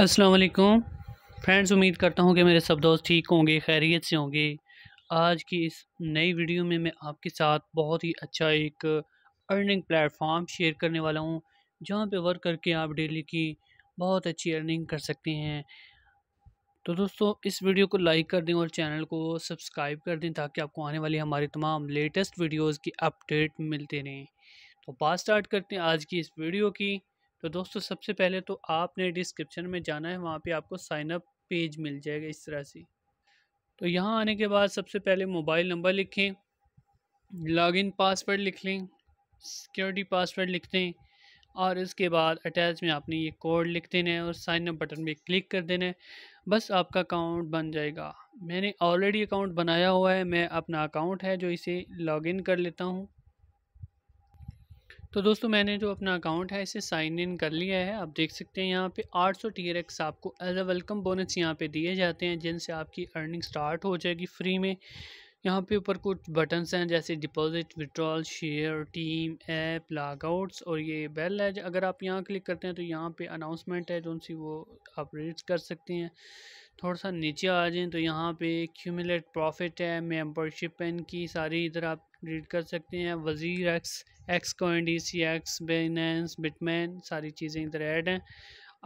अस्सलाम वालेकुम फ्रेंड्स उम्मीद करता हूँ कि मेरे सब दोस्त ठीक होंगे खैरियत से होंगे आज की इस नई वीडियो में मैं आपके साथ बहुत ही अच्छा एक अर्निंग प्लेटफॉर्म शेयर करने वाला हूँ जहाँ पे वर्क करके आप डेली की बहुत अच्छी अर्निंग कर सकते हैं तो दोस्तों इस वीडियो को लाइक कर दें और चैनल को सब्सक्राइब कर दें ताकि आपको आने वाली हमारी तमाम लेटेस्ट वीडियोज़ की अपडेट मिलते रहें तो बात स्टार्ट करते हैं आज की इस वीडियो की तो दोस्तों सबसे पहले तो आपने डिस्क्रिप्शन में जाना है वहाँ पे आपको साइनअप पेज मिल जाएगा इस तरह से तो यहाँ आने के बाद सबसे पहले मोबाइल नंबर लिखें लॉगिन पासवर्ड लिख लें सिक्योरिटी पासवर्ड लिख दें और इसके बाद अटैच में आपने ये कोड लिख देना है और साइन अप बटन पर क्लिक कर देना है बस आपका अकाउंट बन जाएगा मैंने ऑलरेडी अकाउंट बनाया हुआ है मैं अपना अकाउंट है जो इसे लॉगिन कर लेता हूँ तो दोस्तों मैंने जो अपना अकाउंट है इसे साइन इन कर लिया है आप देख सकते हैं यहाँ पे 800 सौ टी आपको एज अ वेलकम बोनस यहाँ पे दिए जाते हैं जिनसे आपकी अर्निंग स्टार्ट हो जाएगी फ्री में यहाँ पे ऊपर कुछ बटन्स हैं जैसे deposit withdrawal share team app logouts और ये बेल है अगर आप यहाँ क्लिक करते हैं तो यहाँ पे अनाउंसमेंट है जो उनसे वो आप रीड कर सकते हैं थोड़ा सा नीचे आ जाएँ तो यहाँ पे क्यूमलेट प्रॉफिट है मेम्बरशिप पेन की सारी इधर आप रीड कर सकते हैं WazirX X coin D C X Binance बिटमैन सारी चीज़ें इधर ऐड हैं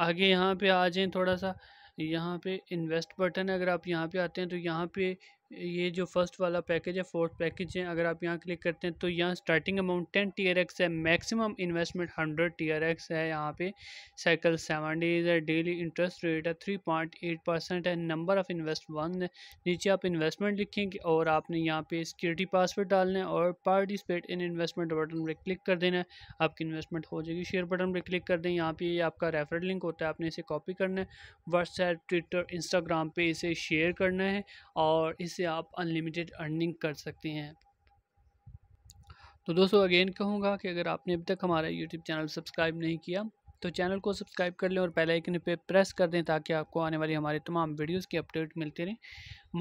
आगे यहाँ पे आ जाएँ थोड़ा सा यहाँ पे इन्वेस्ट बटन है अगर आप यहाँ पे आते हैं तो यहाँ पे ये जो फर्स्ट वाला पैकेज है फोर्थ पैकेज है अगर आप यहाँ क्लिक करते हैं तो यहाँ starting amount ten T R X है maximum investment hundred T R X है यहाँ पे साइकिल सेवन डेज है डेली इंटरेस्ट रेट है थ्री पॉइंट एट परसेंट है नंबर ऑफ़ इन्वेस्ट वन है नीचे आप इन्वेस्टमेंट लिखेंगे और आपने यहाँ पे सिक्योरिटी पासवर्ड डालना है और पार्टिसिपेट इन इन्वेस्टमेंट बटन पर क्लिक कर देना है आपकी इन्वेस्टमेंट हो जाएगी शेयर बटन पर क्लिक कर दें यहाँ पे आपका रेफर लिंक होता है आपने इसे कॉपी करना है व्हाट्सएप ट्विटर इंस्टाग्राम पर इसे शेयर करना है और इसे से आप अनलिमिटेड अर्निंग कर सकते हैं तो दोस्तों अगेन कहूँगा कि अगर आपने अभी तक हमारा यूट्यूब चैनल सब्सक्राइब नहीं किया तो चैनल को सब्सक्राइब कर लें और पहले आइकन पे प्रेस कर दें ताकि आपको आने वाली हमारे तमाम वीडियोस की अपडेट मिलते रहें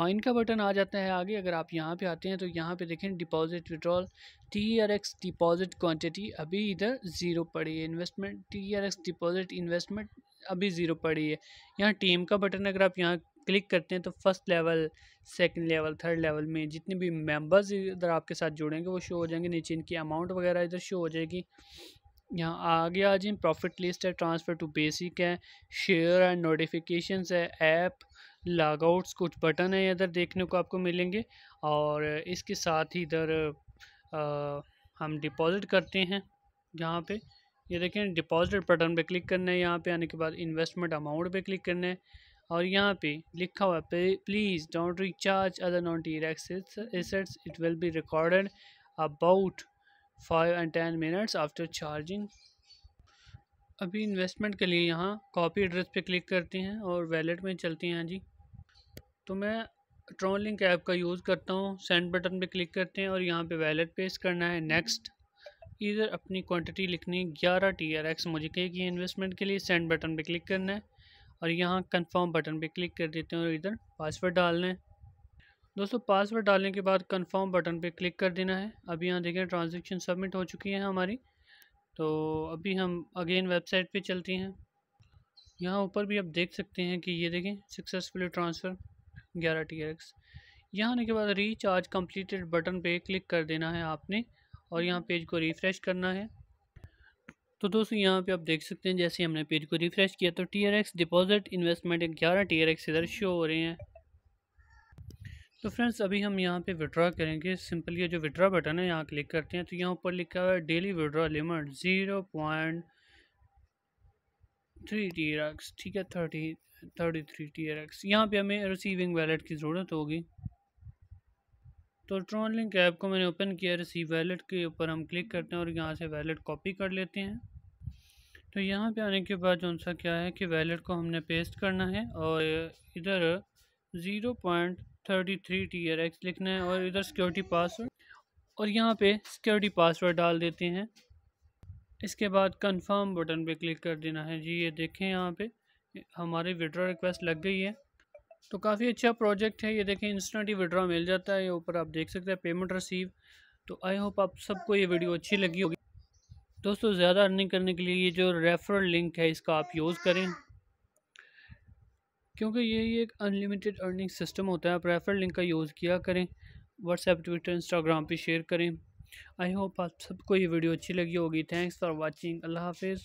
माइन का बटन आ जाता है आगे अगर आप यहाँ पे आते हैं तो यहाँ पे देखें deposit withdrawal T R X deposit quantity अभी इधर ज़ीरो पड़ी है investment T R X deposit investment अभी ज़ीरो पड़ी है यहाँ टीम का बटन अगर आप यहाँ क्लिक करते हैं तो first level second level third level में जितने भी मेंबर्स इधर आपके साथ जुड़ेंगे वो शो हो जाएंगे नीचे इनकी अमाउंट वगैरह इधर शो हो जाएगी यहाँ आगे आज इन प्रॉफिट लिस्ट है ट्रांसफ़र टू बेसिक है शेयर है नोटिफिकेशन है ऐप आउट्स कुछ बटन है इधर देखने को आपको मिलेंगे और इसके साथ ही इधर हम डिपॉजिट करते हैं यहाँ पे ये देखें डिपॉजिट बटन पे क्लिक करना है यहाँ पे आने के बाद इन्वेस्टमेंट अमाउंट पे क्लिक करना है और यहाँ पे लिखा हुआ है please don't recharge other non T assets it will be recorded about five and ten minutes after charging अभी इन्वेस्टमेंट के लिए यहाँ कॉपी एड्रेस पे क्लिक करते हैं और वैलेट में चलते हैं हाँ जी तो मैं ट्रॉलिंग ऐप का यूज़ करता हूँ सेंड बटन पे क्लिक करते हैं और यहाँ पे वैलेट पेस्ट करना है नेक्स्ट इधर अपनी क्वांटिटी लिखनी ग्यारह टी आर एक्स मुझे कहेगी इन्वेस्टमेंट के लिए सेंड बटन पे क्लिक करना है और यहाँ कंफर्म बटन पे क्लिक कर देते हैं और इधर पासवर्ड डालना है दोस्तों पासवर्ड डालने के बाद कंफर्म बटन पे क्लिक कर देना है अभी यहाँ देखें ट्रांजेक्शन सबमिट हो चुकी है हमारी तो अभी हम अगेन वेबसाइट पे चलती हैं यहाँ ऊपर भी आप देख सकते हैं कि ये देखें सक्सेसफुली ट्रांसफ़र ग्यारह टी एक्स यहाँ आने के बाद रीचार्ज कम्प्लीटेड बटन पे क्लिक कर देना है आपने और यहाँ पेज को रिफ़्रेश करना है तो दोस्तों यहाँ पे आप देख सकते हैं जैसे हमने पेज को रिफ्रेश किया तो T R X deposit investment ग्यारह टी आर एक्स इधर शो हो रहे हैं तो फ्रेंड्स अभी हम यहाँ पे विड्रा करेंगे सिंपल ये जो विड्रा बटन है यहाँ क्लिक करते हैं तो यहाँ ऊपर लिखा हुआ है daily withdraw limit zero point three T R X ठीक है thirty thirty three T R X यहाँ पर हमें रिसीविंग वैलेट की ज़रूरत होगी तो ट्रॉन लिंक ऐप को मैंने ओपन किया रिसीव वैलेट के ऊपर हम क्लिक करते हैं और यहाँ से वैलेट कॉपी कर लेते हैं तो यहाँ पे आने के बाद जो सा क्या है कि वैलेट को हमने पेस्ट करना है और इधर zero point thirty three T R X लिखना है और इधर सिक्योरिटी पासवर्ड और यहाँ पे सिक्योरिटी पासवर्ड डाल देते हैं इसके बाद कंफर्म बटन पे क्लिक कर देना है जी ये देखें यहाँ पे हमारी विड्रॉ रिक्वेस्ट लग गई है तो काफ़ी अच्छा प्रोजेक्ट है ये देखें इंस्टेंट ही विड्रॉ मिल जाता है ये ऊपर आप देख सकते हैं पेमेंट रिसीव तो आई होप आप सबको ये वीडियो अच्छी लगी होगी दोस्तों ज़्यादा अर्निंग करने के लिए ये जो रेफरल लिंक है इसका आप यूज़ करें क्योंकि यही एक अनलिमिटेड अर्निंग सिस्टम होता है आप रेफरल लिंक का यूज़ किया करें व्हाट्सएप ट्विटर इंस्टाग्राम पे शेयर करें आई होप आप सबको ये वीडियो अच्छी लगी होगी थैंक्स फॉर वाचिंग अल्लाह हाफिज़